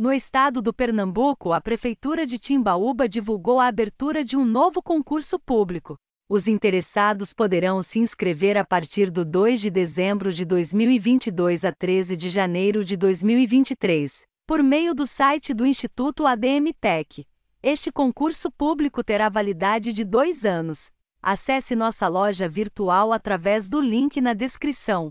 No estado do Pernambuco, a Prefeitura de Timbaúba divulgou a abertura de um novo concurso público. Os interessados poderão se inscrever a partir do 2 de dezembro de 2022 a 13 de janeiro de 2023, por meio do site do Instituto ADM Tech. Este concurso público terá validade de dois anos. Acesse nossa loja virtual através do link na descrição